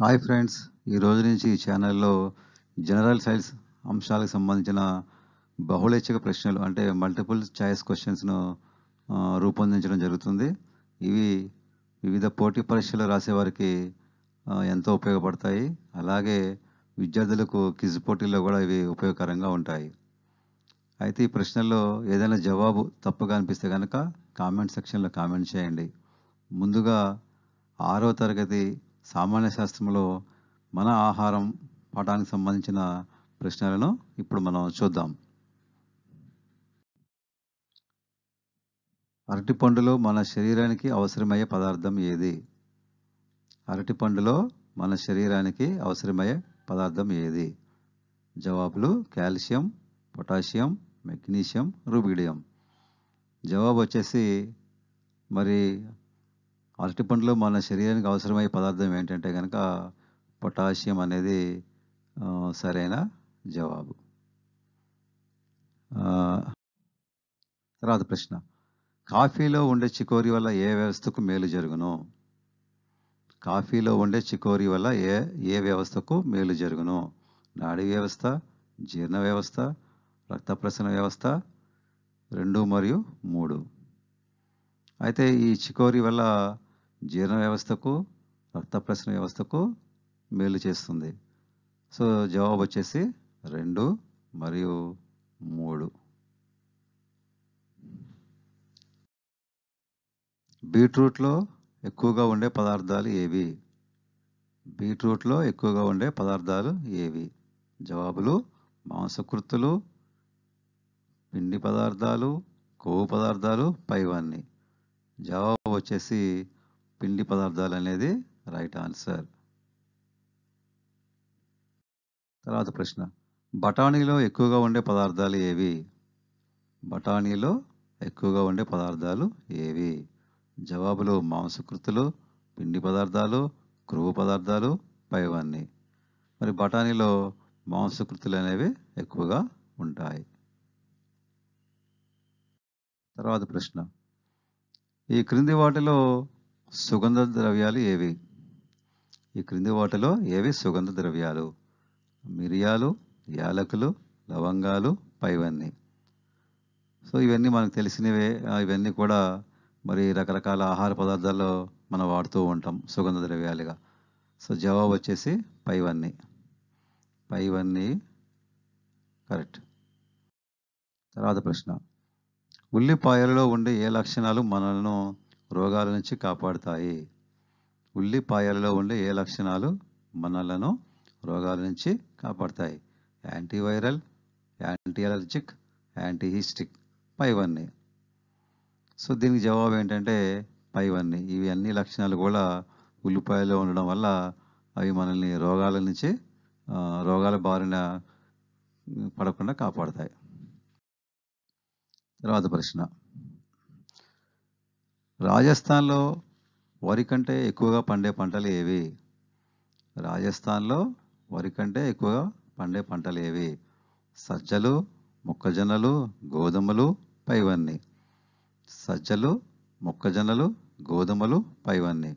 hi friends ఈ రోజు నుంచి ఈ ఛానల్లో జనరల్ సైన్స్ అంశాలకు సంబంధించిన బహుళైచ్ఛిక ప్రశ్నలు అంటే మల్టిపుల్ ఛాయిస్ క్వశ్చన్స్ను రూపొందించడం జరుగుతుంది ఇవి వివిధ పోటీ పరీక్షలు రాసేవారికి ఎంతో ఉపయోగపడతాయి అలాగే విద్యార్థులకు కిజ్ పోటీల్లో కూడా ఇవి ఉపయోగకరంగా ఉంటాయి అయితే ఈ ప్రశ్నల్లో ఏదైనా జవాబు తప్పుగా అనిపిస్తే కనుక కామెంట్ సెక్షన్లో కామెంట్ చేయండి ముందుగా ఆరో తరగతి సామాన్య శాస్త్రంలో మన ఆహారం పాఠానికి సంబంధించిన ప్రశ్నలను ఇప్పుడు మనం చూద్దాం అరటిపండులో మన శరీరానికి అవసరమయ్యే పదార్థం ఏది అరటిపండులో మన శరీరానికి అవసరమయ్యే పదార్థం ఏది జవాబులు కాల్షియం పొటాషియం మెగ్నీషియం రూబీడియం జవాబు వచ్చేసి మరి అరటి పండ్లో మన శరీరానికి అవసరమయ్యే పదార్థం ఏంటంటే కనుక పొటాషియం అనేది సరైన జవాబు తర్వాత ప్రశ్న కాఫీలో ఉండే చికోరి వల్ల ఏ వ్యవస్థకు మేలు జరుగును కాఫీలో ఉండే చికోరి వల్ల ఏ ఏ వ్యవస్థకు మేలు జరుగును నాడీ వ్యవస్థ జీర్ణ వ్యవస్థ రక్త ప్రసరణ వ్యవస్థ రెండు మరియు మూడు అయితే ఈ చికోరి వల్ల జీర్ణ వ్యవస్థకు రక్త ప్రసరణ వ్యవస్థకు మేలు చేస్తుంది సో జవాబు వచ్చేసి రెండు మరియు మూడు బీట్రూట్లో ఎక్కువగా ఉండే పదార్థాలు ఏవి బీట్రూట్లో ఎక్కువగా ఉండే పదార్థాలు ఏవి జవాబులు మాంసకృత్తులు పిండి పదార్థాలు కొవ్వు పదార్థాలు పైవన్నీ జవాబు వచ్చేసి పిండి పదార్థాలు అనేది రైట్ ఆన్సర్ తర్వాత ప్రశ్న బఠానీలో ఎక్కువగా ఉండే పదార్థాలు ఏవి బఠానీలో ఎక్కువగా ఉండే పదార్థాలు ఏవి జవాబులు మాంసకృతులు పిండి పదార్థాలు క్రువు పదార్థాలు పైవన్నీ మరి బఠానీలో మాంసకృతులు అనేవి ఎక్కువగా ఉంటాయి తర్వాత ప్రశ్న ఈ క్రింది వాటిలో సుగంధ ద్రవ్యాలు ఏవి ఈ క్రింది వాటిలో ఏవి సుగంధ ద్రవ్యాలు మిరియాలు యాలకులు లవంగాలు పైవన్నీ సో ఇవన్నీ మనకు తెలిసినవే ఇవన్నీ కూడా మరి రకరకాల ఆహార పదార్థాల్లో మనం వాడుతూ ఉంటాం సుగంధ ద్రవ్యాలుగా సో జవాబు వచ్చేసి పైవన్నీ పైవన్నీ కరెక్ట్ తర్వాత ప్రశ్న ఉల్లిపాయలలో ఉండే ఏ లక్షణాలు మనలను రోగాల నుంచి కాపాడుతాయి ఉల్లిపాయలలో ఉండే ఏ లక్షణాలు మనలను రోగాల నుంచి కాపాడుతాయి యాంటీవైరల్ యాంటీ అలర్జిక్ యాంటీహిస్టిక్ పైవన్నీ సో దీనికి జవాబు ఏంటంటే పైవన్నీ ఇవి అన్ని లక్షణాలు కూడా ఉల్లిపాయలో ఉండడం వల్ల అవి మనల్ని రోగాల నుంచి రోగాల బారిన పడకుండా కాపాడతాయి తర్వాత ప్రశ్న రాజస్థాన్లో వరి కంటే ఎక్కువగా పండే పంటలు ఏవి రాజస్థాన్లో వరి కంటే ఎక్కువగా పండే పంటలు ఏవి సజ్జలు మొక్కజొన్నలు గోధుమలు పైవన్నీ సజ్జలు మొక్కజొన్నలు గోధుమలు పైవన్నీ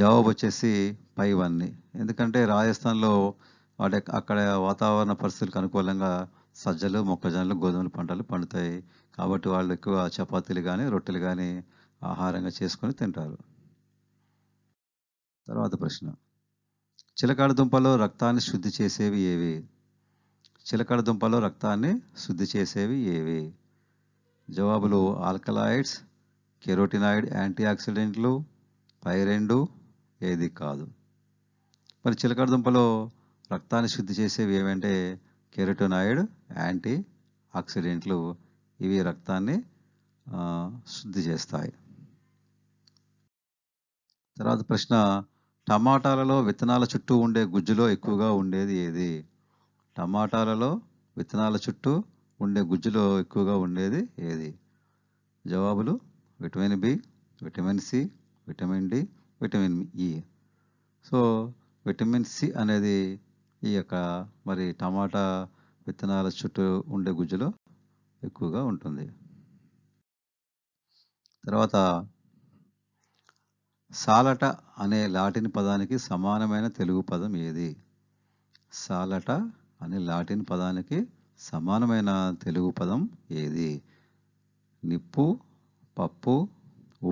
జవాబు వచ్చేసి పైవన్నీ ఎందుకంటే రాజస్థాన్లో వాటి అక్కడ వాతావరణ పరిస్థితులకు అనుకూలంగా సజ్జలు మొక్కజొన్నలు గోధుమల పంటలు పండుతాయి కాబట్టి వాళ్ళు ఎక్కువ చపాతీలు కానీ రొట్టెలు కానీ ఆహారంగా చేసుకొని తింటారు తర్వాత ప్రశ్న చిలకాడ దుంపలో రక్తాన్ని శుద్ధి చేసేవి ఏవి చిలకడ దుంపలో రక్తాన్ని శుద్ధి చేసేవి ఏవి జవాబులు ఆల్కలాయిడ్స్ కెరోటినాయిడ్ యాంటీ ఆక్సిడెంట్లు పై రెండు ఏది కాదు మరి చిలకడ దుంపలో రక్తాన్ని శుద్ధి చేసేవి ఏమంటే కెరటోనాయిడ్ యాంటీ ఆక్సిడెంట్లు ఇవి రక్తాన్ని శుద్ధి చేస్తాయి తర్వాత ప్రశ్న టమాటాలలో విత్తనాల చుట్టూ ఉండే గుజ్జులో ఎక్కువగా ఉండేది ఏది టమాటాలలో విత్తనాల చుట్టూ ఉండే గుజ్జులో ఎక్కువగా ఉండేది ఏది జవాబులు vitamin B vitamin C vitamin D vitamin E so vitamin C అనేది ఈ యొక్క మరి టమాటా విత్తనాల చుట్టూ ఉండే గుజ్జులో ఎక్కువగా ఉంటుంది తర్వాత సాలట అనే లాటిన్ పదానికి సమానమైన తెలుగు పదం ఏది సాలట అనే లాటిన్ పదానికి సమానమైన తెలుగు పదం ఏది నిప్పు పప్పు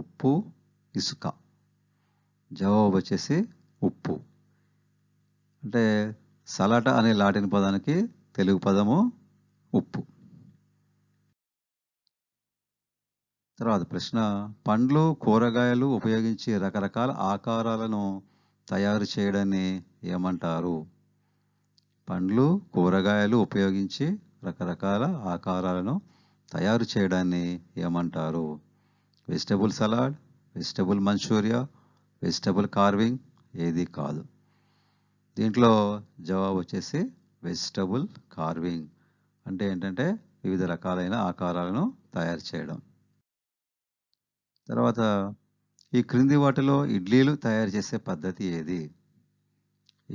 ఉప్పు ఇసుక జవాబు వచ్చేసి ఉప్పు అంటే సలాట అనే లాటిన్ పదానికి తెలుగు పదము ఉప్పు తర్వాత ప్రశ్న పండ్లు కూరగాయలు ఉపయోగించి రకరకాల ఆకారాలను తయారు చేయడాన్ని ఏమంటారు పండ్లు కూరగాయలు ఉపయోగించి రకరకాల ఆకారాలను తయారు చేయడాన్ని ఏమంటారు vegetable salad vegetable Manchuria vegetable carving ఏది కాదు దీంట్లో జవాబు వచ్చేసి వెజిటబుల్ కార్వింగ్ అంటే ఏంటంటే వివిధ రకాలైన ఆకారాలను తయారు చేయడం తర్వాత ఈ క్రింది వాటిలో ఇడ్లీలు తయారు చేసే పద్ధతి ఏది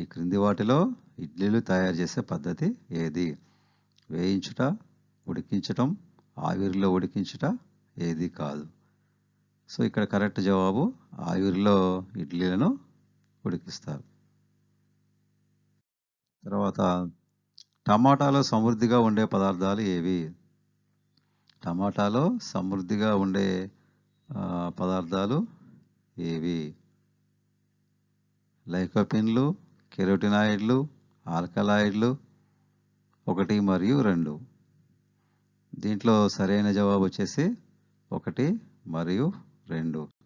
ఈ క్రింది వాటిలో ఇడ్లీలు తయారు చేసే పద్ధతి ఏది వేయించుట ఉడికించటం ఆవిరిలో ఉడికించుట ఏది కాదు సో ఇక్కడ కరెక్ట్ జవాబు ఆవిరిలో ఇడ్లీలను ఉడికిస్తారు తర్వాత టమాటాలో సమృద్ధిగా ఉండే పదార్థాలు ఏవి టమాటాలో సమృద్ధిగా ఉండే పదార్థాలు ఏవి లైకోపిన్లు కెరోటినాయిడ్లు ఆల్కలాయిడ్లు ఒకటి మరియు రెండు దీంట్లో సరైన జవాబు వచ్చేసి ఒకటి మరియు రెండు